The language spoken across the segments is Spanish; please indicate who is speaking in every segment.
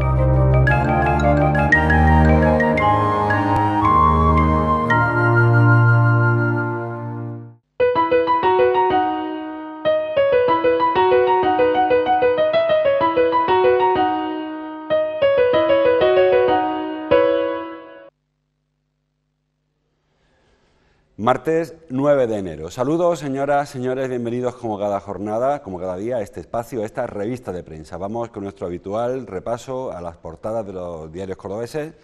Speaker 1: thank you Martes 9 de enero. Saludos, señoras, señores, bienvenidos como cada jornada, como cada día, a este espacio, a esta revista de prensa. Vamos con nuestro habitual repaso a las portadas de los diarios cordobeses.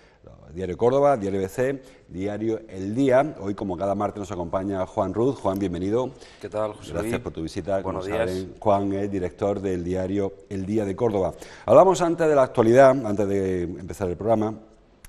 Speaker 1: Diario Córdoba, Diario BC, Diario El Día. Hoy, como cada martes, nos acompaña Juan Ruth. Juan, bienvenido.
Speaker 2: ¿Qué tal, José Gracias por tu
Speaker 1: visita. Buenos días. Juan es director del diario El Día de Córdoba. Hablamos antes de la actualidad, antes de empezar el programa,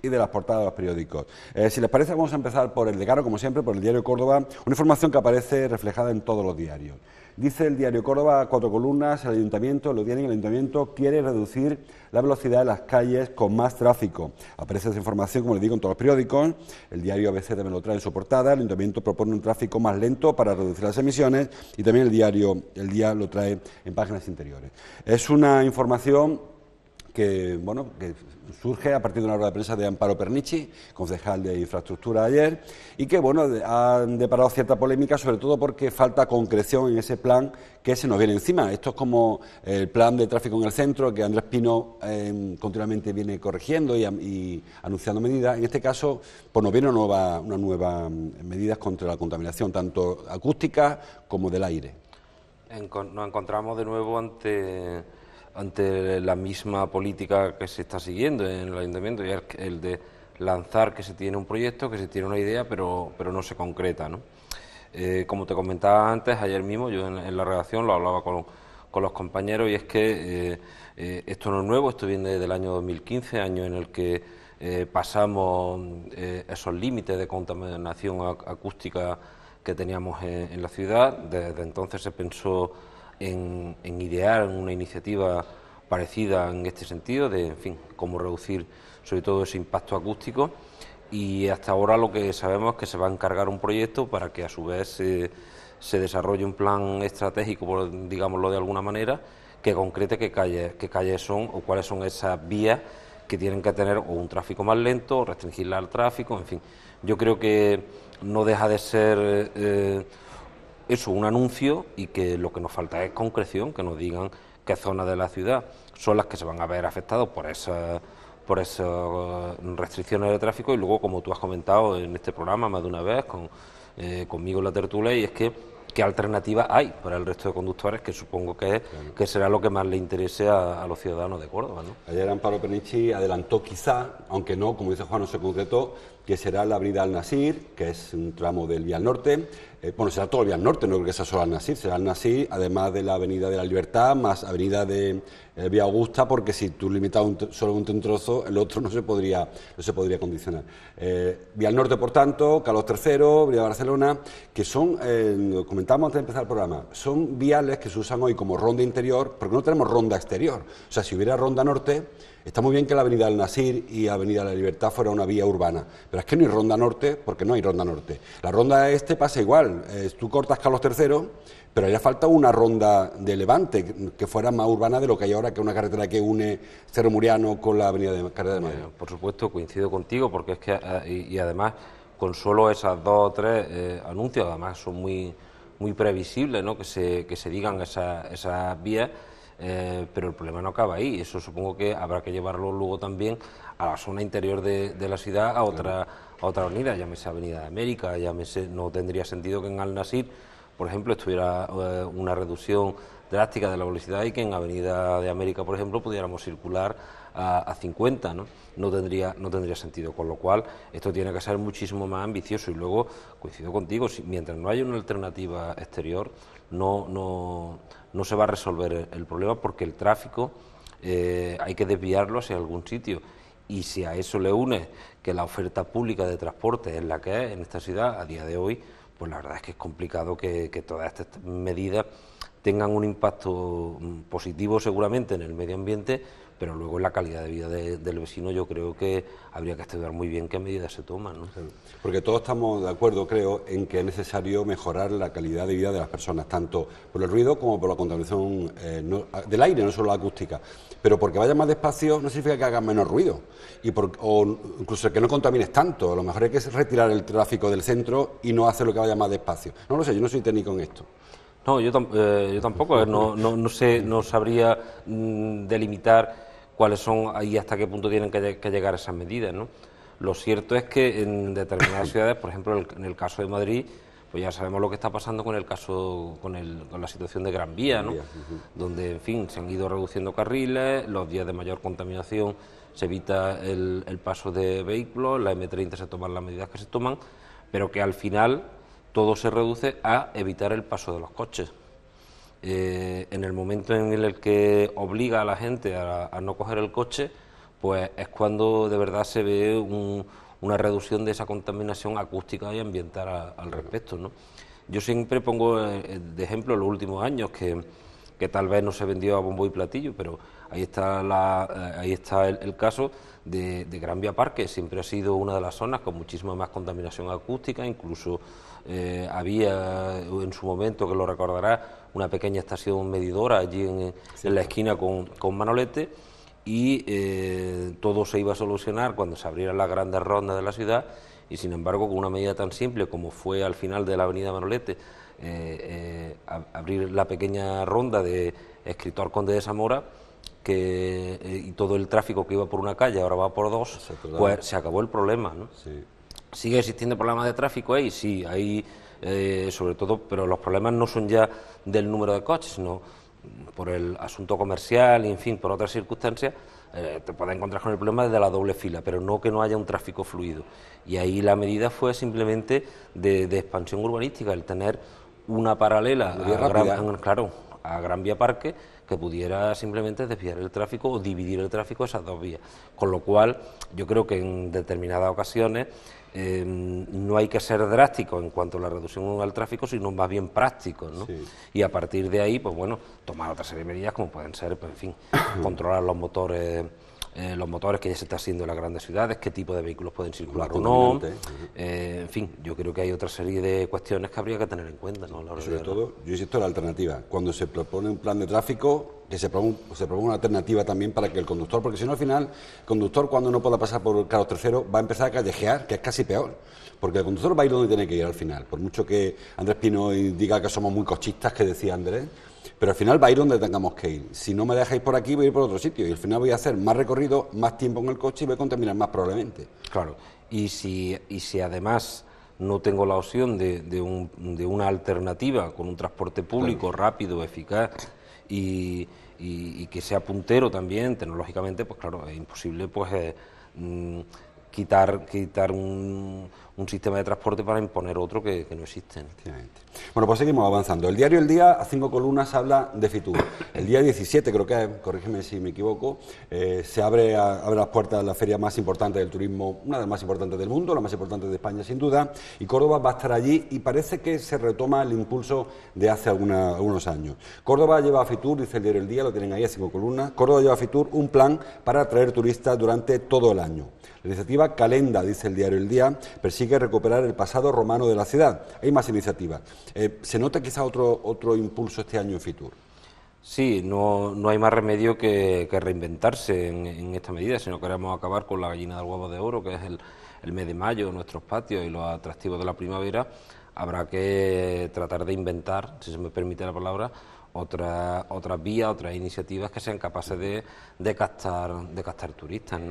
Speaker 1: y de las portadas de los periódicos. Eh, si les parece, vamos a empezar por el de Caro... como siempre, por el diario Córdoba, una información que aparece reflejada en todos los diarios. Dice el diario Córdoba, cuatro columnas, el ayuntamiento, lo tienen, el ayuntamiento quiere reducir la velocidad de las calles con más tráfico. Aparece esa información, como les digo, en todos los periódicos. El diario ABC también lo trae en su portada. El ayuntamiento propone un tráfico más lento para reducir las emisiones y también el diario El Día lo trae en páginas interiores. Es una información que, bueno, que surge a partir de una obra de prensa de Amparo Pernici, concejal de Infraestructura ayer, y que bueno, ha deparado cierta polémica, sobre todo porque falta concreción en ese plan que se nos viene encima. Esto es como el plan de tráfico en el centro que Andrés Pino em, continuamente viene corrigiendo y, anunciando medidas. En este caso, pues nos viene una nueva, medida em, medidas contra la contaminación, tanto acústica como del aire.
Speaker 2: nos encontramos de nuevo ante ante la misma política que se está siguiendo en el ayuntamiento, y es el de lanzar que se tiene un proyecto, que se tiene una idea, pero, pero no se concreta. Eh, como te comentaba antes, ayer mismo yo en, la redacción lo hablaba con, los compañeros y es que eh, eh, esto no es nuevo, esto viene del año 2015, año en el que pasamos esos límites de contaminación acústica que teníamos en la ciudad. Desde entonces se pensó en, idear una iniciativa parecida en este sentido, de en fin, cómo reducir sobre todo ese impacto acústico. Y hasta ahora lo que sabemos es que se va a encargar un proyecto para que a su vez se, desarrolle un plan estratégico, digámoslo de alguna manera, que concrete qué calles, qué calles son o cuáles son esas vías que tienen que tener o un tráfico más lento, o restringirla al tráfico, en fin. Yo creo que no deja de ser eh, eso, un anuncio y que lo que nos falta es concreción, que nos digan qué zonas de la ciudad son las que se van a ver afectadas por esas por esas uh, restricciones de tráfico y luego, como tú has comentado en este programa más de una vez con, eh, conmigo en la tertulia, y es que qué alternativas hay para el resto de conductores, que supongo que, que será lo que más le interese a, los ciudadanos
Speaker 1: de Córdoba. ¿no? Ayer Amparo Penichi adelantó quizá, aunque no, como dice Juan, no se concretó, que será la Brida Al Nasir, que es un tramo del Vía Norte, eh, bueno, será todo el vía Norte, no creo que sea solo Al-Nasir, será Al-Nasir, además de la Avenida de la Libertad, más Avenida de eh, Vía Augusta, porque si tú limitas solo un, trozo, el otro no se podría, no se podría condicionar. Eh, vía Norte, por tanto, Carlos III, Vía Barcelona, que son, eh, comentamos antes de empezar el programa, son viales que se usan hoy como ronda interior, porque no tenemos ronda exterior. O sea, si hubiera ronda norte, Está muy bien que la Avenida del Nasir y Avenida de la Libertad fuera una vía urbana, pero es que no hay ronda norte porque no hay ronda norte. La ronda este pasa igual, eh, tú cortas Carlos III, pero haría falta una ronda de Levante que fuera más urbana de lo que hay ahora, que una carretera que une Cerro Muriano con la avenida de Carretera de Madrid.
Speaker 2: por supuesto, coincido contigo, porque es que, eh, y, además, con solo esas dos o tres eh, anuncios, además son muy, muy previsibles, ¿no? que, se, digan esas, vías. pero el problema no acaba ahí. Eso supongo que habrá que llevarlo luego también a la zona interior de, la ciudad, a otra, a otra avenida, llámese Avenida de América, llámese, no tendría sentido que en Al-Nasir, por ejemplo, estuviera eh, una reducción drástica de la velocidad y que en Avenida de América, por ejemplo, pudiéramos circular a, 50, ¿no? tendría, no tendría sentido, con lo cual esto tiene que ser muchísimo más ambicioso y luego, coincido contigo, si, mientras no haya una alternativa exterior, no, no, no se va a resolver el, problema porque el tráfico eh, hay que desviarlo hacia algún sitio y si a eso le une que la oferta pública de transporte es la que es en esta ciudad a día de hoy, pues la verdad es que es complicado que, todas estas medidas tengan un impacto mm, positivo seguramente en el medio ambiente, pero luego en la calidad de vida del vecino yo creo que habría que estudiar muy bien qué medidas se toman.
Speaker 1: Porque todos estamos de acuerdo, creo, en que es necesario mejorar la calidad de vida de las personas, tanto por el ruido como por la contaminación eh, del aire, no solo la acústica pero porque vaya más despacio no significa que haga menos ruido, y por, o incluso que no contamines tanto. A lo mejor hay que retirar el tráfico del centro y no hacer lo que vaya más despacio. No lo sé, yo no soy técnico en esto.
Speaker 2: No, yo, eh, yo tampoco, eh, no, sé, no sabría mm, delimitar cuáles son y hasta qué punto tienen que, llegar esas medidas. Lo cierto es que en determinadas ciudades, por ejemplo en el caso de Madrid, pues ya sabemos lo que está pasando con el caso, con, la situación de Gran Vía, ¿no? Donde, en fin, se han ido reduciendo carriles, los días de mayor contaminación se evita el, paso de vehículos, la M30 se toman las medidas que se toman, pero que al final todo se reduce a evitar el paso de los coches. Eh, en el momento en el que obliga a la gente a no coger el coche, pues es cuando de verdad se ve un, una reducción de esa contaminación acústica y ambiental al respecto. ¿no? Yo siempre pongo eh, eh, de ejemplo los últimos años que, tal vez no se vendió a bombo y platillo, pero ahí está, eh, ahí está el, caso de, Gran Vía Parque, siempre ha sido una de las zonas con muchísima más contaminación acústica, incluso había en su momento, que lo recordará, una pequeña estación medidora allí en, la esquina con, con Manolete y eh, todo se iba a solucionar cuando se abriera la grandes ronda de la ciudad y sin embargo con una medida tan simple como fue al final de la avenida Manolete eh, eh, abrir la pequeña ronda de escritor Conde de Zamora que, y todo el tráfico que iba por una calle ahora va por dos, pues se acabó el problema. ¿Sigue existiendo problemas de tráfico ahí? Sí, hay sobre todo, pero los problemas no son ya del número de coches, ¿no? por el asunto comercial y, en fin, por otras circunstancias, eh, te puedes encontrar con el problema de la doble fila, pero no que no haya un tráfico fluido. Y ahí la medida fue simplemente de, expansión urbanística, el tener una paralela a gran, Vía Parque que pudiera simplemente desviar el tráfico o dividir el tráfico esas dos vías. Con lo cual, yo creo que en determinadas ocasiones Em, no hay que ser drástico en cuanto a la reducción al tráfico, sino más bien práctico. ¿no? Y a partir de ahí, pues bueno, tomar otra serie de medidas como pueden ser, pues en fin, controlar los motores eh, los motores que ya se está haciendo en las grandes ciudades, qué tipo de vehículos pueden circular o no. Eh, en fin, yo creo que hay otra serie de cuestiones que habría que tener en cuenta. sobre todo,
Speaker 1: yo insisto en la alternativa. Cuando se propone un plan de tráfico, que se proponga, una alternativa también para que el conductor, porque si no al final, el conductor cuando no pueda pasar por el carro tercero va a empezar a callejear, que es casi peor. Porque el conductor va a ir donde tiene que ir al final. Por mucho que Andrés Pino diga que somos muy cochistas, que decía Andrés, pero al final va a ir donde tengamos que ir. Si no me dejáis por aquí, voy a ir por otro sitio. Y al final voy a hacer más recorrido, más tiempo en el coche y voy a contaminar más probablemente. Claro. Y si,
Speaker 2: si además no tengo la opción de, una alternativa con un transporte público rápido, eficaz y, que sea puntero también tecnológicamente, pues claro, es imposible pues eh, mm, quitar, quitar un,
Speaker 1: sistema de transporte para imponer otro que, no existe. Bueno, pues seguimos avanzando. El diario El Día, a cinco columnas, habla de Fitur. El día 17, creo que, corrígeme si me equivoco, eh, se abre, abre las puertas de la feria más importante del turismo, una de las más importantes del mundo, la más importante de España sin duda, y Córdoba va a estar allí y parece que se retoma el impulso de hace alguna, algunos años. Córdoba lleva a Fitur, dice el diario El Día, lo tienen ahí a cinco columnas, Córdoba lleva a Fitur un plan para atraer turistas durante todo el año. La iniciativa Calenda, dice el diario El Día, persigue recuperar el pasado romano de la ciudad. Hay más iniciativas. Eh, ¿Se nota quizá otro, otro impulso este año en Fitur?
Speaker 2: Sí, no, hay más remedio que, reinventarse en, esta medida, si no queremos acabar con la gallina del huevo de oro, que es el, el, mes de mayo, nuestros patios y los atractivos de la primavera, habrá que tratar de inventar, si se me permite la palabra, otras otras vías, otras iniciativas que sean capaces de, de captar, de captar turistas.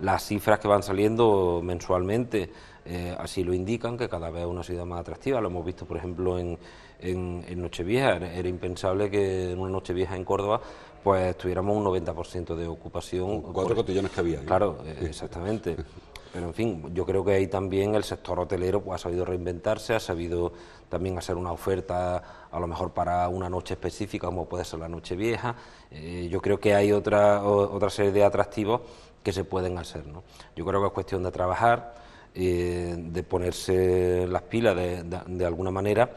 Speaker 2: Las cifras que van saliendo mensualmente eh, así lo indican, que cada vez es una ciudad más atractiva. Lo hemos visto, por ejemplo, en, en, Nochevieja. Era, impensable que en una Nochevieja en Córdoba pues tuviéramos un 90% de ocupación. cuatro pues, cotillones que había. Claro, eh, exactamente. Pero en fin, yo creo que ahí también el sector hotelero pues, ha sabido reinventarse, ha sabido también hacer una oferta a lo mejor para una noche específica, como puede ser la noche vieja. Eh, yo creo que hay otra, otra serie de atractivos que se pueden hacer. ¿no? Yo creo que es cuestión de trabajar, eh, de ponerse las pilas de, alguna manera.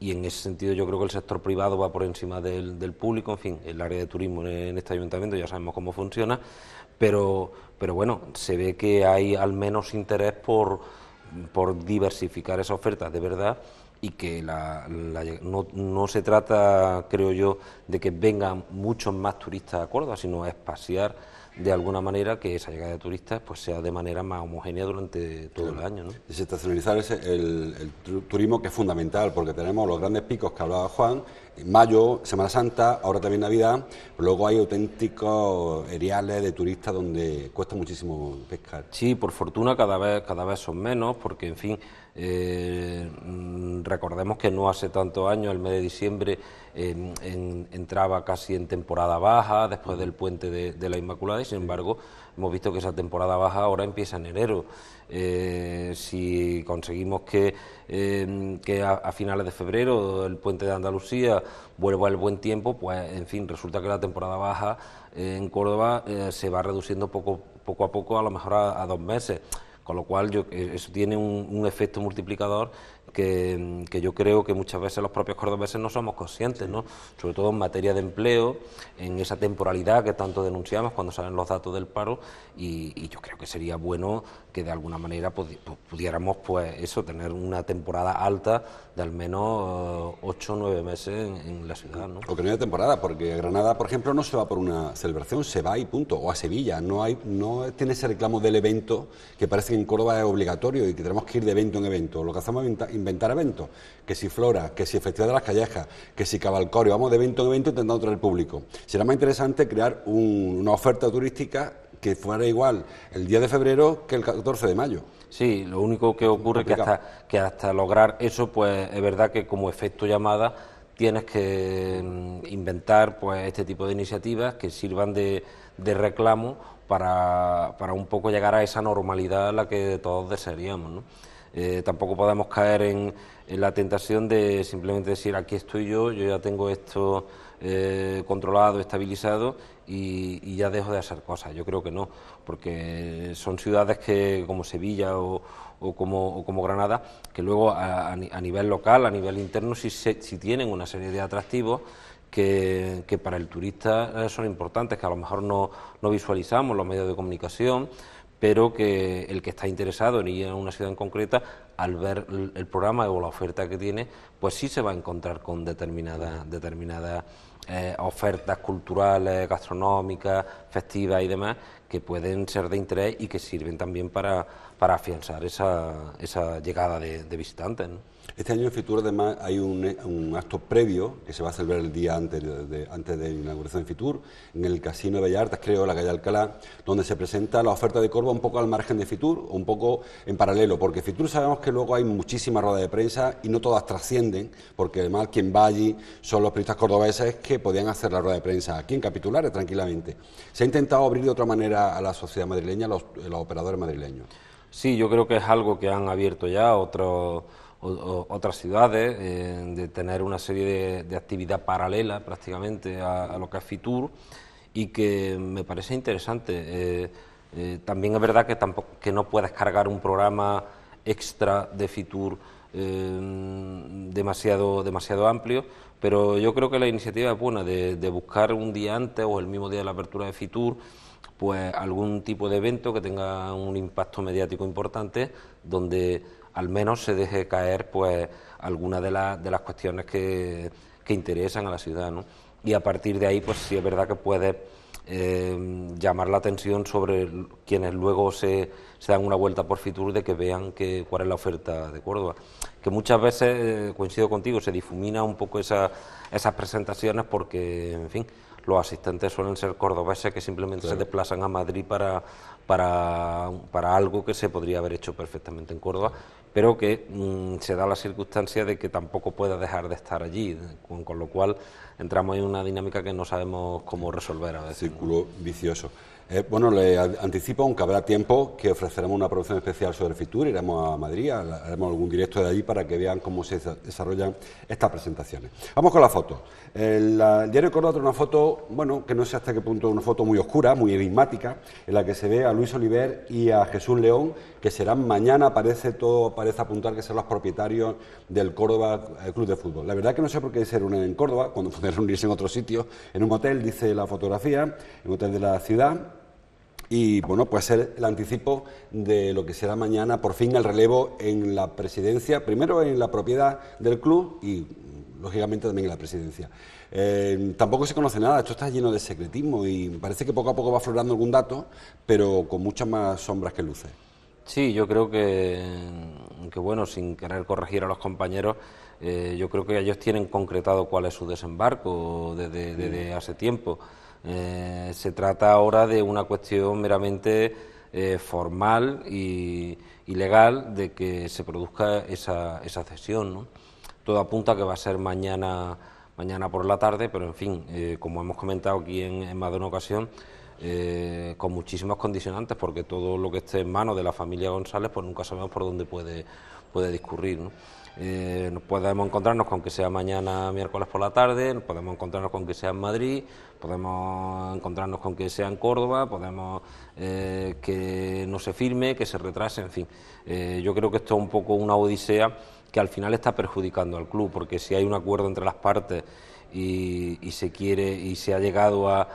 Speaker 2: Y en ese sentido yo creo que el sector privado va por encima del, público, en fin, el área de turismo en este ayuntamiento ya sabemos cómo funciona, pero, pero bueno, se ve que hay al menos interés por, diversificar esa oferta de verdad y que no, no, se trata, creo yo, de que vengan muchos más turistas a Córdoba, sino a espaciar de alguna manera que esa llegada de turistas pues sea de manera más homogénea durante todo el año. ¿no?
Speaker 1: Y se el, turismo que es fundamental, porque tenemos los grandes picos que hablaba Juan, en mayo, Semana Santa, ahora también Navidad, luego hay auténticos eriales de turistas donde cuesta muchísimo pescar.
Speaker 2: Sí, por fortuna cada vez, cada vez son menos, porque en fin, eh, mm, recordemos que no hace tanto año, el mes de diciembre, em, entraba casi en temporada baja, después del puente de, la Inmaculada, y sin embargo hemos visto que esa temporada baja ahora empieza en enero. Eh, si conseguimos que, em, que a, finales de febrero el puente de Andalucía vuelva al buen tiempo, pues en fin, resulta que la temporada baja eh, en Córdoba se va reduciendo poco, a poco, a lo mejor a dos meses. Con lo cual eh, eso tiene un efecto multiplicador que, yo creo que muchas veces los propios cordobeses no somos conscientes, ¿no? sobre todo en materia de empleo, en esa temporalidad que tanto denunciamos cuando salen los datos del paro, y, yo creo que sería bueno que de alguna manera pudiéramos pues eso, tener una temporada alta de al menos eh, ocho 8 o 9 meses en, la ciudad. ¿no?
Speaker 1: O que no haya temporada, porque Granada, por ejemplo, no se va por una celebración, se va y punto, o a Sevilla, no, hay, no tiene ese reclamo del evento que parece que en Córdoba es obligatorio y que tenemos que ir de evento en evento. Lo que hacemos inventar eventos, que si Flora, que si Festival de las Callejas, que si Cabalcorio, vamos de evento en evento intentando traer público. Será más interesante crear una oferta turística que fuera igual el día de febrero que el 14 de mayo. Sí, lo único
Speaker 2: que ocurre es que hasta, lograr eso, pues es verdad que como efecto llamada tienes que mm, inventar pues este tipo de iniciativas que sirvan de, reclamo para, un poco llegar a esa normalidad a la que todos desearíamos. ¿no? Eh, tampoco podemos caer en, la tentación de simplemente decir aquí estoy yo, yo ya tengo esto eh, controlado, estabilizado y, ya dejo de hacer cosas. Yo creo que no, porque son ciudades que como Sevilla o, como, Granada, que luego a, nivel local, a nivel interno, sí, tienen una serie de atractivos que, que, para el turista eh, son importantes, que a lo mejor no, no visualizamos los medios de comunicación pero que el que está interesado en ir a una ciudad en concreta, al ver el, programa o la oferta que tiene, pues sí se va a encontrar con determinadas determinada eh, ofertas culturales, gastronómicas, festivas y demás, que pueden ser de interés y que sirven también para, afianzar esa, esa llegada de, visitantes.
Speaker 1: Este año en Fitur además hay un, acto previo que se va a celebrar el día antes de, antes de la inauguración de Fitur, en el Casino de Artes, creo, la calle Alcalá, donde se presenta la oferta de Corva un poco al margen de Fitur, un poco en paralelo, porque Fitur sabemos que luego hay muchísimas ruedas de prensa y no todas trascienden, porque además quien va allí son los periodistas cordobeses que podían hacer la rueda de prensa aquí en Capitulares tranquilamente. Se ha intentado abrir de otra manera a la sociedad madrileña, los, los operadores madrileños.
Speaker 2: Sí, yo creo que es algo que han abierto ya otros otras ciudades, eh, de tener una serie de, actividad paralela prácticamente a, lo que es Fitur y que me parece interesante. Eh, eh, también es verdad que, tampoco, que no puedes cargar un programa extra de Fitur demasiado, demasiado amplio, pero yo creo que la iniciativa es buena de, de buscar un día antes o el mismo día de la apertura de Fitur pues algún tipo de evento que tenga un impacto mediático importante donde al menos se deje caer pues algunas de, de las cuestiones que, interesan a la ciudad. ¿no? Y a partir de ahí, pues sí es verdad que puede eh, llamar la atención sobre quienes luego se, se, dan una vuelta por Fitur de que vean que, cuál es la oferta de Córdoba. Que muchas veces, eh, coincido contigo, se difumina un poco esas presentaciones porque, en fin, los asistentes suelen ser cordobeses que simplemente se desplazan a Madrid para, para, algo que se podría haber hecho perfectamente en Córdoba, pero que mm, se da la circunstancia de que tampoco pueda dejar de estar allí, con,
Speaker 1: lo cual entramos en una dinámica que no sabemos cómo resolver a veces. Círculo vicioso. Eh, bueno, le anticipo, aunque habrá tiempo, que ofreceremos una producción especial sobre Fitur, iremos a Madrid, haremos algún directo de allí para que vean cómo se desarrollan estas presentaciones. Vamos con la foto. El, diario Córdoba trae una foto, bueno, que no sé hasta qué punto, una foto muy oscura, muy enigmática, en la que se ve a Luis Oliver y a Jesús León, que serán mañana, parece todo, parece apuntar que serán los propietarios del Córdoba eh, Club de Fútbol. La verdad que no sé por qué se reúnen en Córdoba, cuando pueden reunirse en otro sitio, en un hotel, dice la fotografía, en un hotel de la ciudad y bueno, pues ser el anticipo de lo que será mañana, por fin, el relevo en la presidencia, primero en la propiedad del club y lógicamente también en la presidencia. Eh, tampoco se conoce nada, esto está lleno de secretismo y parece que poco a poco va aflorando algún dato, pero con muchas más sombras que luces.
Speaker 2: Sí, yo creo que, que bueno, sin querer corregir a los compañeros, eh, yo creo que ellos tienen concretado cuál es su desembarco desde hace tiempo. Eh, se trata ahora de una cuestión meramente eh, formal y, legal de que se produzca esa, cesión. Todo apunta que va a ser mañana, mañana por la tarde, pero en fin, eh, como hemos comentado aquí en, más de una ocasión, con muchísimos condicionantes, porque todo lo que esté en manos de la familia González, pues nunca sabemos por dónde puede, puede discurrir. Eh, nos podemos encontrarnos con que sea mañana miércoles por la tarde, nos podemos encontrarnos con que sea en Madrid, podemos encontrarnos con que sea en Córdoba, podemos eh, que no se firme, que se retrase, en fin. Eh, yo creo que esto es un poco una odisea que al final está perjudicando al club, porque si hay un acuerdo entre las partes y, se quiere y se ha llegado a,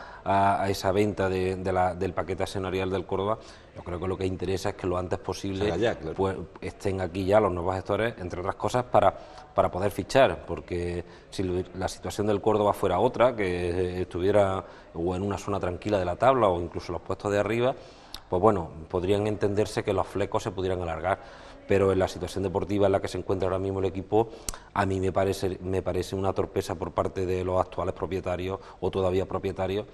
Speaker 2: esa venta del paquete asenorial del Córdoba, yo creo que lo que interesa es que lo antes posible pues, estén aquí ya los nuevos gestores, entre otras cosas, para, para poder fichar, porque si la situación del Córdoba fuera otra, que estuviera o en una zona tranquila de la tabla o incluso los puestos de arriba, pues bueno, podrían entenderse que los flecos se pudieran alargar pero en la situación deportiva en la que se encuentra ahora mismo el equipo, a mí me parece, me parece una torpeza por parte de los actuales propietarios o todavía propietarios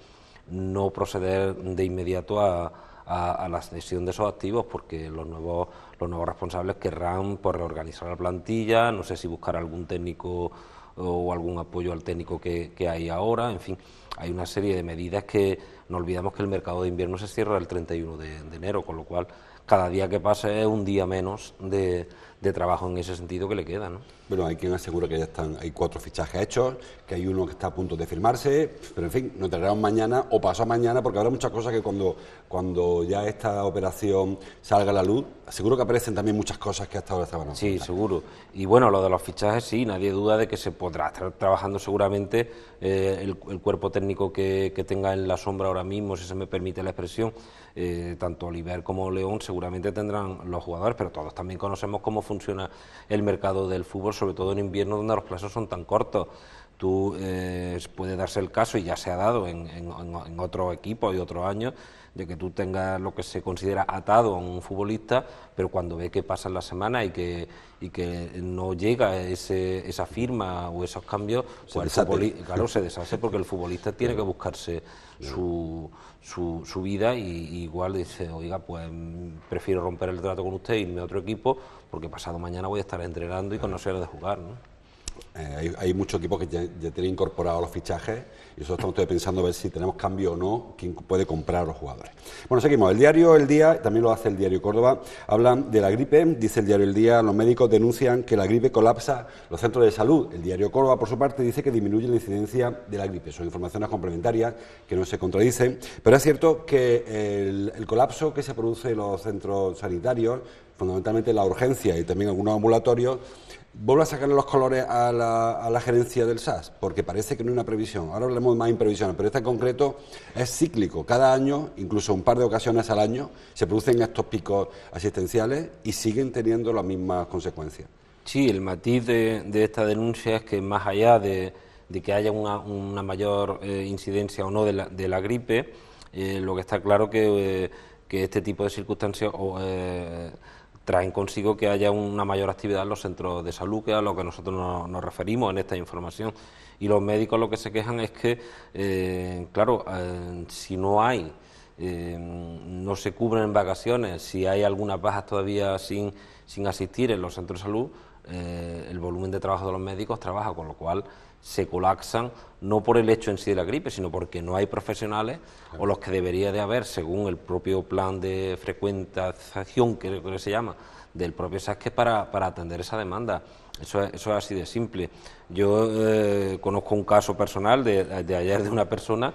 Speaker 2: no proceder de inmediato a, la cesión de esos activos porque los nuevos, los nuevos responsables querrán por pues, reorganizar la plantilla, no sé si buscar algún técnico o algún apoyo al técnico que, hay ahora, en fin, hay una serie de medidas que no olvidamos que el mercado de invierno se cierra el 31 de enero, con lo cual cada día que pase es un día menos de,
Speaker 1: de trabajo en ese sentido que le queda. ¿no? Bueno, hay quien asegura que ya están, hay cuatro fichajes hechos, que hay uno que está a punto de firmarse, pero en fin, nos tendremos mañana o pasado mañana, porque habrá muchas cosas que cuando, cuando ya esta operación salga a la luz, seguro que aparecen también muchas cosas que hasta ahora estaban. Sí, seguro. Y bueno, lo de los fichajes, sí, nadie duda de que se podrá estar trabajando
Speaker 2: seguramente eh, el, cuerpo técnico que, tenga en la sombra ahora mismo, si se me permite la expresión, eh, tanto Oliver como León seguramente tendrán los jugadores, pero todos también conocemos cómo funciona el mercado del fútbol sobre todo en invierno donde los plazos son tan cortos. Tú eh, puede darse el caso, y ya se ha dado en, en otro equipo y otro año, de que tú tengas lo que se considera atado a un futbolista, pero cuando ve que pasan las semanas y que, y que no llega ese, esa firma o esos cambios, pues claro, se deshace porque el futbolista tiene que buscarse su, vida y, igual dice, oiga, pues prefiero romper el trato con usted y irme a otro equipo porque
Speaker 1: pasado mañana voy a estar entrenando y con no de jugar. ¿no? Eh, hay, muchos equipos que ya, tienen incorporados los fichajes y nosotros estamos pensando a ver si tenemos cambio o no, quién puede comprar a los jugadores. Bueno, seguimos. El diario El Día, también lo hace el diario Córdoba, hablan de la gripe, dice el diario El Día, los médicos denuncian que la gripe colapsa los centros de salud. El diario Córdoba, por su parte, dice que disminuye la incidencia de la gripe. Son informaciones complementarias que no se contradicen, pero es cierto que el, el colapso que se produce en los centros sanitarios, fundamentalmente la urgencia y también algunos ambulatorios, vuelvo a sacarle los colores a la, gerencia del SAS, porque parece que no es una previsión. Ahora hablamos más imprevisiones, pero esta en concreto es cíclico. Cada año, incluso un par de ocasiones al año, se producen estos picos asistenciales y siguen teniendo las mismas consecuencias.
Speaker 2: Sí, el matiz de, esta denuncia es que más allá de, que haya una, mayor eh, incidencia o no de la, de la gripe, eh, lo que está claro que, eh, que este tipo de circunstancias traen consigo que haya una mayor actividad en los centros de salud, que a lo que nosotros nos, referimos en esta información. Y los médicos lo que se quejan es que, eh, claro, eh, si no hay, eh, no se cubren vacaciones, si hay algunas bajas todavía sin, sin asistir en los centros de salud, el volumen de trabajo de los médicos trabaja, con lo cual se colapsan no por el hecho en sí de la gripe, sino porque no hay profesionales o los que debería de haber, según el propio plan de frecuentación, que creo que se llama, del propio SASC e para, para atender esa demanda. Eso es, así de simple. Yo eh, conozco un caso personal de, de ayer de una persona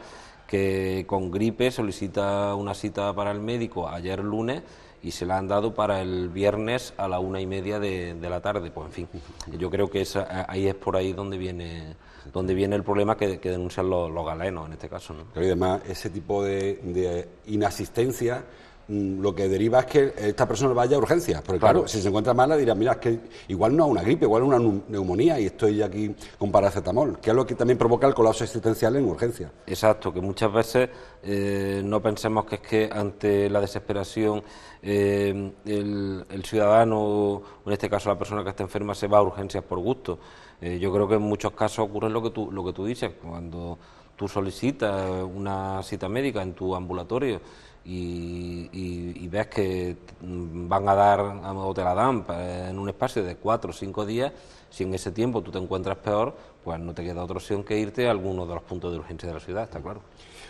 Speaker 2: que con gripe solicita una cita para el médico ayer lunes y se la han dado para el viernes a la una y media de, de la tarde. Pues en fin, yo creo que esa ahí es por ahí donde viene donde viene el problema
Speaker 1: que, denuncian los, galenos
Speaker 2: en este caso. ¿no?
Speaker 1: y además ese tipo de, de inasistencia Mm, lo que deriva es que esta persona vaya a urgencias. Porque claro, si se encuentra mala dirá, mira, es que igual no es una gripe, igual es una neumonía y estoy aquí con paracetamol, que es lo que también provoca el colapso existencial en urgencias.
Speaker 2: Exacto, que muchas veces eh, no pensemos que es que ante la desesperación eh, el, ciudadano, o en este caso la persona que está enferma, se va a urgencias por gusto. Eh, yo creo que en muchos casos ocurre lo que lo que tú dices, cuando tú solicitas una cita médica en tu ambulatorio y, ves que van a dar modo te la dan eh, en un espacio de cuatro o cinco días, si en ese tiempo tú te encuentras peor, pues no te queda otra opción que irte a alguno de los puntos de urgencia de la ciudad, está claro.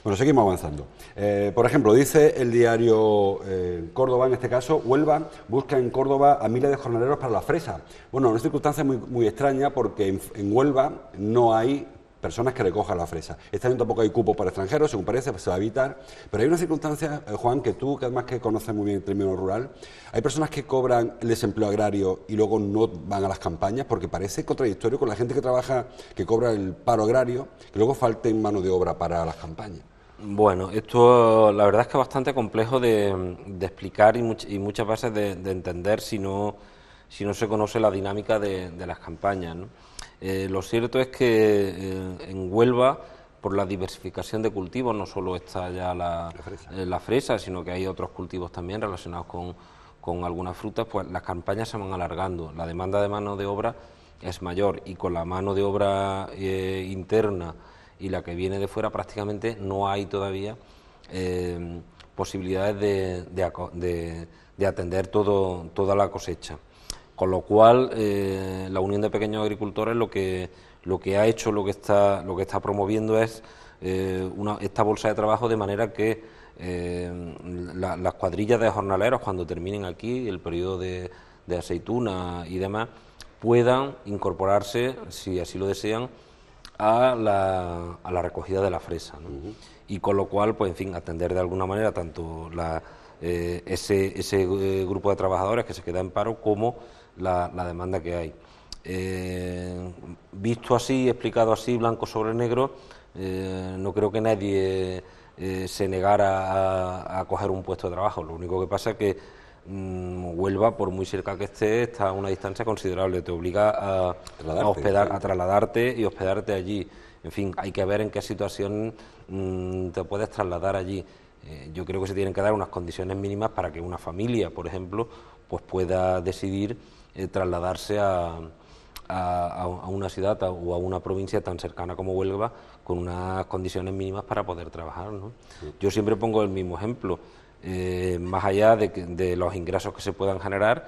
Speaker 1: Bueno, seguimos avanzando. Eh, por ejemplo, dice el diario eh, Córdoba, en este caso, Huelva busca en Córdoba a miles de jornaleros para la fresa. Bueno, una circunstancia muy, muy extraña porque en, en Huelva no hay personas que recojan la fresa. Este año tampoco hay cupo para extranjeros, según parece, pues, se va a evitar. Pero hay una circunstancia, eh, Juan, que tú, que además que conoces muy bien el término rural, hay personas que cobran el desempleo agrario y luego no van a las campañas porque parece contradictorio con la gente que trabaja, que cobra el paro agrario, que luego falte en mano de obra para las campañas.
Speaker 2: Bueno, esto la verdad es que es bastante complejo de, explicar y, muchas veces de, entender si no, si no se conoce la dinámica de, de las campañas. ¿no? Eh, lo cierto es que eh, en Huelva, por la diversificación de cultivos, no solo está ya eh, la, fresa. sino que hay otros cultivos también relacionados con, con, algunas frutas, pues las campañas se van alargando, la demanda de mano de obra es mayor y con la mano de obra interna y la que viene de fuera prácticamente no hay todavía posibilidades de, de, de atender todo, toda la cosecha. Con lo cual, eh, la Unión de Pequeños Agricultores lo que, lo que ha hecho, lo que está, lo que está promoviendo es eh, una, esta bolsa de trabajo de manera que eh, las cuadrillas de jornaleros, cuando terminen aquí el periodo de, aceituna y demás, puedan incorporarse, si así lo desean, a la, a la recogida de la fresa. Y con lo cual, pues en fin, atender de alguna manera tanto la, ese, ese grupo de trabajadores que se queda en paro como la, demanda que hay. Eh, visto así, explicado así, blanco sobre negro, eh, no creo que nadie eh, se negara a, coger un puesto de trabajo. Lo único que pasa es que mm, Huelva, por muy cerca que esté, está a una distancia considerable. Te obliga a, hospedar, a trasladarte y hospedarte allí. En fin, hay que ver en qué situación mm, te puedes trasladar allí. yo creo que se tienen que dar unas condiciones mínimas para que una familia, por ejemplo, pues pueda decidir eh, trasladarse a, una ciudad o a una provincia tan cercana como Huelva con unas condiciones mínimas para poder trabajar. ¿no? Yo siempre pongo el mismo ejemplo. Eh, más allá de, los ingresos que se puedan generar,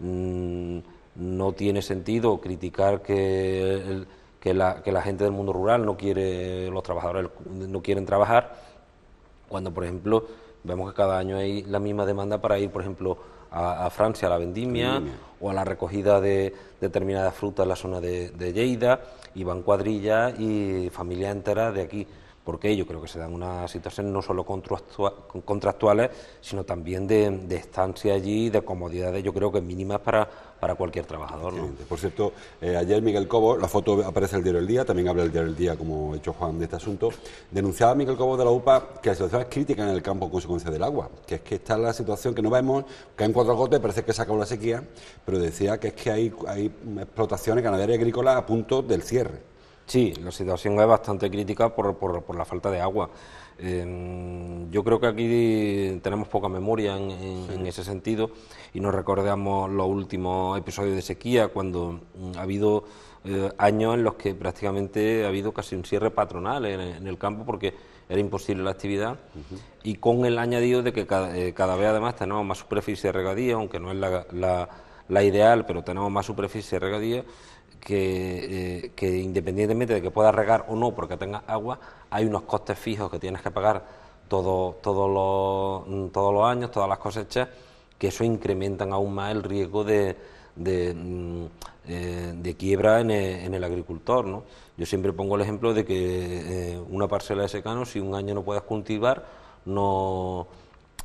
Speaker 2: mm, no tiene sentido criticar que, la, que, la, gente del mundo rural no quiere, los trabajadores no quieren trabajar, cuando, por ejemplo, vemos que cada año hay la misma demanda para ir, por ejemplo, a, Francia, a la vendimia, o a la recogida de determinadas frutas en la zona de, Lleida, y van cuadrillas y familia enteras de aquí porque yo creo que se dan unas situaciones no solo contractuales, sino también de, de, estancia allí, de comodidades, yo creo que mínimas para, para cualquier
Speaker 1: trabajador. ¿no? Por cierto, eh, ayer Miguel Cobo, la foto aparece el diario del Día, también habla el diario del Día, como ha hecho Juan, de este asunto, denunciaba Miguel Cobo de la UPA que la situación es crítica en el campo consecuencia del agua, que es que está la situación que no vemos, que en cuatro gotes, parece que se acabó la sequía, pero decía que es que hay, explotaciones ganaderas y agrícolas a punto del cierre. Sí, la situación es bastante crítica por, por la falta de agua. Em, yo creo que aquí
Speaker 2: tenemos poca memoria en, ese sentido y nos recordamos los últimos episodios de sequía cuando mm, ha habido eh, años en los que prácticamente ha habido casi un cierre patronal en, el campo porque era imposible la actividad y con el añadido de que eh, cada, vez además tenemos más superficie de regadío, aunque no es la, ideal, pero tenemos más superficie de regadía que, eh, que independientemente de que pueda regar o no porque tenga agua, hay unos costes fijos que tienes que pagar todo, los, todos los años, todas las cosechas, que eso incrementan aún más el riesgo de, de, mm, eh, quiebra en el, agricultor. ¿no? Yo siempre pongo el ejemplo de que eh, una parcela de secano, si un año no puedes cultivar, no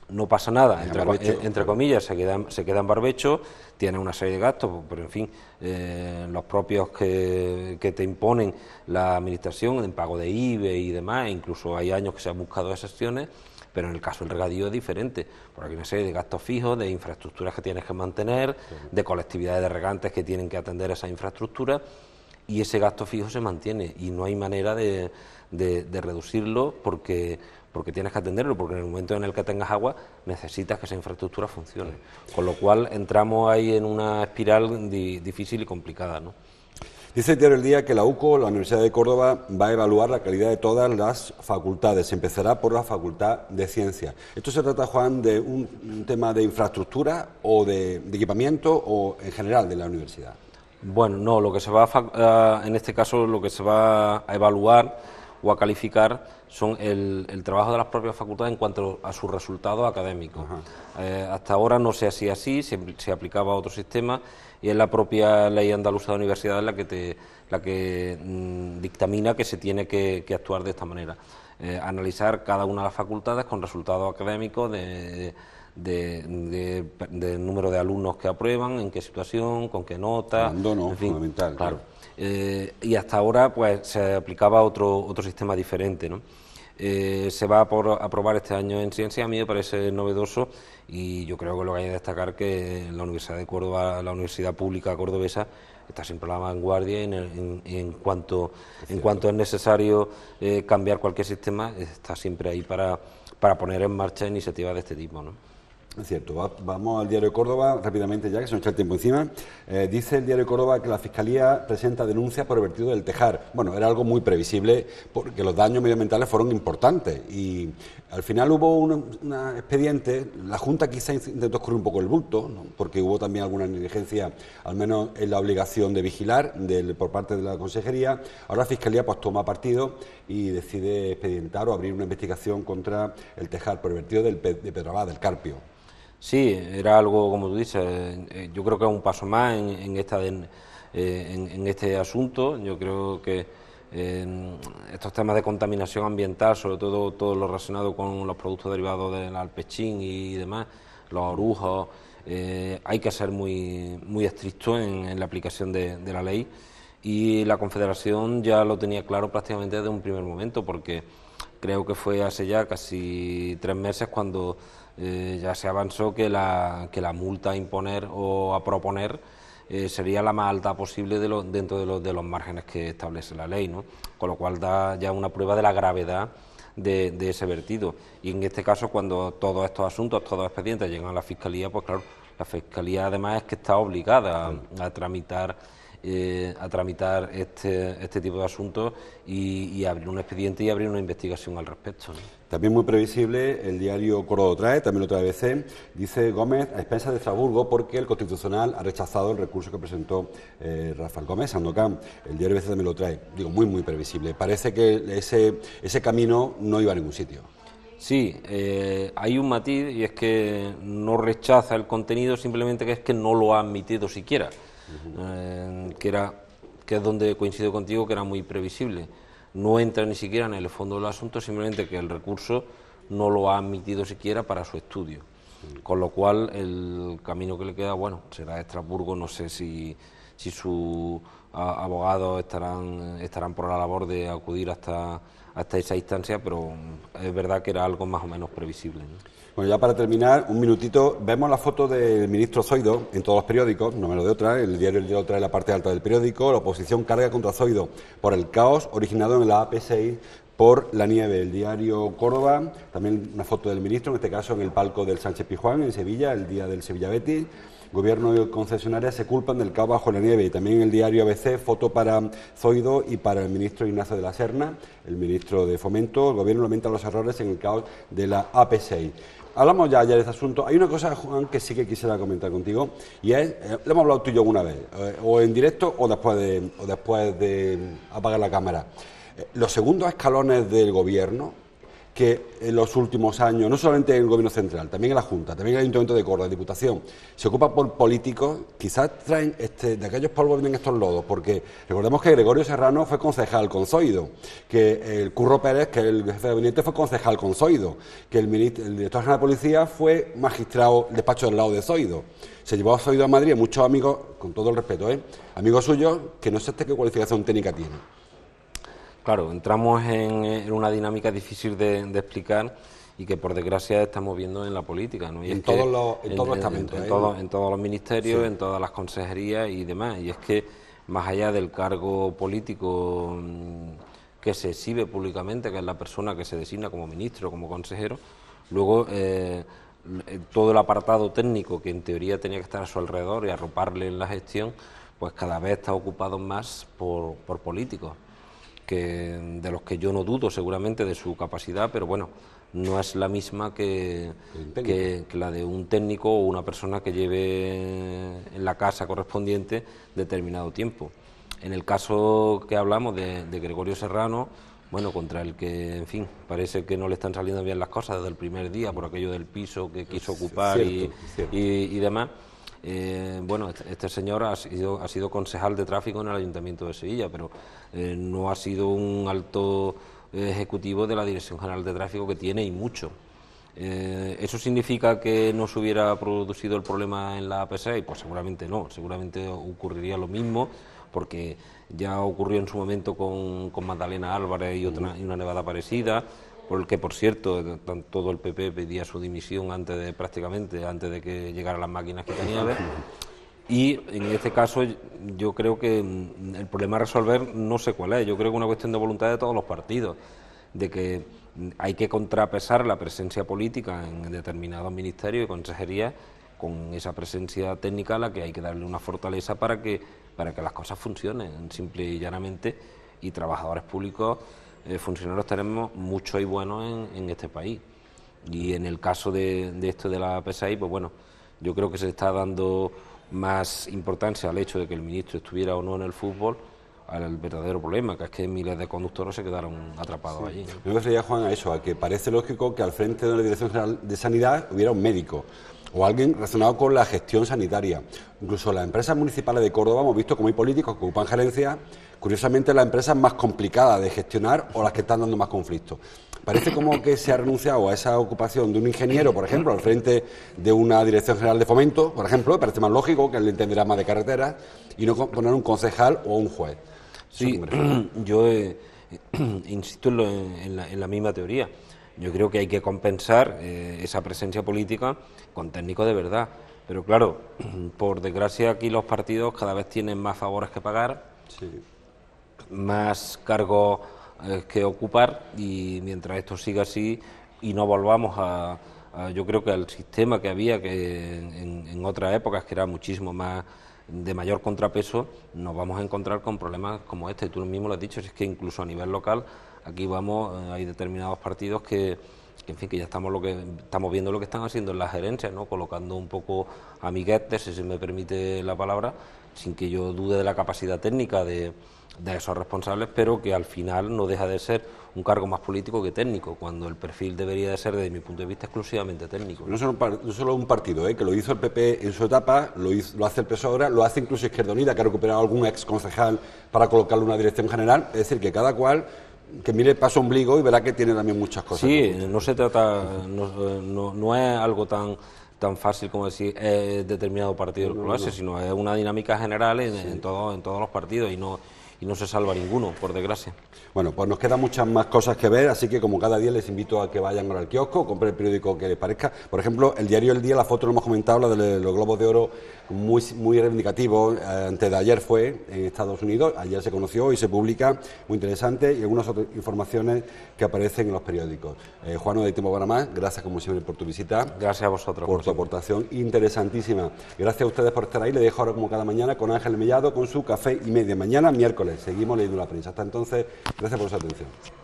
Speaker 2: no pasa nada, eh, entre, comillas, se queda, se queda en barbecho, tiene una serie de gastos, pues, pero en fin, eh, los propios que, que, te imponen la administración en pago de IBE y demás, incluso hay años que se han buscado excepciones, pero en el caso del regadío es diferente, porque hay una serie de gastos fijos, de infraestructuras que tienes que mantener, de colectividades de regantes que tienen que atender esa infraestructura y ese gasto fijo se mantiene y no hay manera de reducirlo porque porque tienes que atenderlo, porque en el momento en el que tengas agua necesitas que esa infraestructura funcione. Con lo cual entramos ahí en una espiral
Speaker 1: difícil y complicada. ¿no? Dice el diario El Día que la UCO, la Universidad de Córdoba, va a evaluar la calidad de todas las facultades. Empezará por la Facultad de Ciencias. ¿Esto se trata, Juan, de un, tema de infraestructura o de, equipamiento o en general de la universidad?
Speaker 2: Bueno, no, lo que se va eh, en este caso lo que se va a evaluar o a calificar son el, trabajo de las propias facultades en cuanto a sus resultados académicos. Eh, hasta ahora no se hacía así, se, aplicaba a otro sistema y es la propia ley andaluza de universidades la que, te, la que mm, dictamina que se tiene que, actuar de esta manera. Eh, analizar cada una de las facultades con resultados académicos de, de, número de alumnos que aprueban, en qué situación, con qué nota. fundamental. claro. Eh, y hasta ahora pues, se aplicaba otro, otro sistema diferente. Eh, se va a aprobar este año en ciencia, a mí me parece novedoso y yo creo que lo que hay que destacar que la Universidad de Córdoba, la Universidad Pública Cordobesa, está siempre a la vanguardia en, en, cuanto, es en cuanto es necesario eh, cambiar cualquier sistema, está siempre ahí para, poner en marcha iniciativas de
Speaker 1: este tipo. Es cierto, vamos al diario de Córdoba rápidamente ya, que se nos echa el tiempo encima. Eh, dice el diario de Córdoba que la Fiscalía presenta denuncias por el vertido del tejar. Bueno, era algo muy previsible porque los daños medioambientales fueron importantes y al final hubo un expediente, la Junta quizá intentó escurrir un poco el bulto, porque hubo también alguna negligencia, al menos en la obligación de vigilar por parte de la Consejería. Ahora la Fiscalía pues toma partido y decide expedientar o abrir una investigación contra el tejar por vertido del, de Abad, del Carpio.
Speaker 2: Sí, era algo, como tú dices, eh, yo creo que es un paso más en, esta, eh, en, este asunto. Yo creo que eh, estos temas de contaminación ambiental, sobre todo todo lo relacionado con los productos derivados del alpechín y demás, los orujos, hay que ser muy, muy estricto en, la aplicación de, de, la ley. Y la Confederación ya lo tenía claro prácticamente desde un primer momento, porque creo que fue hace ya casi tres meses cuando eh, ya se avanzó que la, que la multa a imponer o a proponer eh, sería la más alta posible dentro de, de, los márgenes que establece la ley, con lo cual da ya una prueba de la gravedad de, ese vertido. Y en este caso, cuando todos estos asuntos, todos los expedientes llegan a la Fiscalía, pues claro, la Fiscalía además es que está obligada a, tramitar. a tramitar eh, este, este, tipo de asuntos y, abrir un expediente y abrir una investigación al respecto.
Speaker 1: También muy previsible, el diario Córdoba trae, también otra vez, dice Gómez a expensas de Estrasburgo porque el Constitucional ha rechazado el recurso que presentó eh, Rafael Gómez Sandocán. El diario ABC también lo trae, digo, muy, muy previsible. Parece que ese, ese camino no iba a ningún sitio. Sí, eh, hay un matiz
Speaker 2: y es que no rechaza el contenido, simplemente que es que no lo ha admitido siquiera, eh, que, era, que es donde coincido contigo que era muy previsible no entra ni siquiera en el fondo del asunto, simplemente que el recurso no lo ha admitido siquiera para su estudio. Con lo cual, el camino que le queda, bueno, será Estrasburgo, no sé si, sus abogados estarán, estarán por la labor de acudir hasta, esa instancia, pero es verdad que era algo más o menos previsible.
Speaker 1: Bueno, ya para terminar, un minutito, vemos la foto del ministro Zoido en todos los periódicos, no me lo de otra, el diario El Diario trae la parte alta del periódico, la oposición carga contra Zoido por el caos originado en la AP6 por la nieve, el diario Córdoba, también una foto del ministro, en este caso en el palco del Sánchez Pijuán, en Sevilla, el día del Sevilla Betis. Gobierno y concesionaria se culpan del caos bajo la nieve. Y también el diario ABC, foto para Zoido y para el ministro Ignacio de la Serna, el ministro de Fomento. El gobierno lamenta los errores en el caos de la AP6 hablamos ya ayer de este asunto. Hay una cosa, Juan, que sí que quisiera comentar contigo, y es, le eh, lo hemos hablado tú y yo alguna vez, eh, o en directo o después de, o después de apagar la cámara. Eh, los segundos escalones del gobierno que en los últimos años, no solamente en el Gobierno Central, también en la Junta, también en el Ayuntamiento de Córdoba, en Diputación, se ocupa por políticos, quizás traen este, de aquellos polvos vienen estos lodos, porque recordemos que Gregorio Serrano fue concejal Zoido, que el Curro Pérez, que el jefe de gabinete, fue concejal Zoido, que el, director general de Policía fue magistrado despacho del lado de Zoido. Se llevó a Zoido a Madrid, muchos amigos, con todo el respeto, ¿eh? amigos suyos, que no sé qué cualificación técnica tiene. Claro, entramos
Speaker 2: en, una dinámica difícil de, explicar y que por desgracia estamos viendo en la política. en, todos los, En, ¿eh? todos los ministerios, en todas las consejerías y demás. Y es que más allá del cargo político mm, que se exhibe públicamente, que es la persona que se designa como ministro, como consejero, luego eh, eh, todo el apartado técnico que en teoría tenía que estar a su alrededor y arroparle en la gestión, pues cada vez está ocupado más por políticos de los que yo no dudo seguramente de su capacidad, pero bueno, no es la misma que, la de un técnico o una persona que lleve en la casa correspondiente determinado tiempo. En el caso que hablamos de, Gregorio Serrano, bueno, contra el que, en fin, parece que no le están saliendo bien las cosas desde el primer día por aquello del piso que quiso ocupar y demás eh, bueno, este, este, señor ha sido, ha sido concejal de tráfico en el Ayuntamiento de Sevilla, pero eh, no ha sido un alto ejecutivo de la Dirección General de Tráfico que tiene y mucho. Eh, ¿Eso significa que no se hubiera producido el problema en la ap Pues seguramente no, seguramente ocurriría lo mismo, porque ya ocurrió en su momento con, con Magdalena Álvarez y una nevada parecida por el que, por cierto, todo el PP pedía su dimisión antes de, prácticamente antes de que llegaran las máquinas que tenía Y en este caso yo creo que mm, el problema a resolver no sé cuál es. Yo creo que es una cuestión de voluntad de todos los partidos, de que mm, hay que contrapesar la presencia política en determinados ministerios y consejerías con esa presencia técnica a la que hay que darle una fortaleza para que, para que las cosas funcionen, simple y llanamente, y trabajadores públicos eh, funcionarios tenemos muchos y buenos en, este país. Y en el caso de, esto de la PSI, pues bueno, yo creo que se está dando más importancia al hecho de que el ministro estuviera o no en el fútbol al verdadero problema, que es que miles de conductores se quedaron atrapados allí. Yo me refería,
Speaker 1: Juan, a eso, a que parece lógico que al frente de la Dirección General de Sanidad hubiera un médico, o alguien relacionado con la gestión sanitaria. Incluso las empresas municipales de Córdoba hemos visto como hay políticos que ocupan gerencias, curiosamente las empresas más complicadas de gestionar o las que están dando más conflictos. Parece como que se ha renunciado a esa ocupación de un ingeniero, por ejemplo, al frente de una Dirección General de Fomento, por ejemplo, parece más lógico que él entenderá más de carreteras, y no poner un concejal o un juez. Sí, yo eh,
Speaker 2: insisto en la misma teoría. Yo creo que hay que compensar eh, esa presencia política con técnicos de verdad. Pero claro, por desgracia aquí los partidos cada vez tienen más favores que pagar, más cargos eh, que ocupar y mientras esto siga así y no volvamos a, yo creo que al sistema que había que en, en otras épocas que era muchísimo más de mayor contrapeso, nos vamos a encontrar con problemas como este. Tú mismo lo has dicho, es que incluso a nivel local Aquí vamos, eh, hay determinados partidos que, en fin, que ya estamos lo que estamos viendo lo que están haciendo en las gerencias, ¿no? Colocando un poco amiguetes, si se me permite la palabra, sin que yo dude de la capacidad técnica de, esos responsables, pero que al final no deja de ser un cargo más político que técnico, cuando el perfil debería de ser, desde mi punto de vista, exclusivamente técnico. No
Speaker 1: solo, un partido, ¿eh? que lo hizo el PP en su etapa, lo, lo hace el PSOE ahora, lo hace incluso Izquierda Unida, que ha recuperado algún ex concejal para colocarle una dirección general, es decir, que cada cual que mire paso ombligo y verá que tiene también muchas cosas. Sí,
Speaker 2: no, se trata, no, no, es algo tan tan fácil como decir eh, determinado partido lo sino es una dinámica general
Speaker 1: en, todo, en todos los partidos y no y no se salva ninguno, por desgracia. Bueno, pues nos quedan muchas más cosas que ver, así que como cada día les invito a que vayan al kiosco, compren el periódico que les parezca. Por ejemplo, el diario El Día, la foto lo hemos comentado, la de los globos de oro, muy, muy reivindicativo. Eh, Antes de ayer fue en Estados Unidos, ayer se conoció y se publica, muy interesante, y algunas otras informaciones que aparecen en los periódicos. Eh, Juan, no hay tiempo gracias como siempre por tu visita. Gracias a vosotros. Por tu aportación interesantísima. Gracias a ustedes por estar ahí, le dejo ahora como cada mañana con Ángel Mellado con su café y media. Mañana, miércoles seguimos leyendo la prensa. Hasta entonces, gracias por su atención.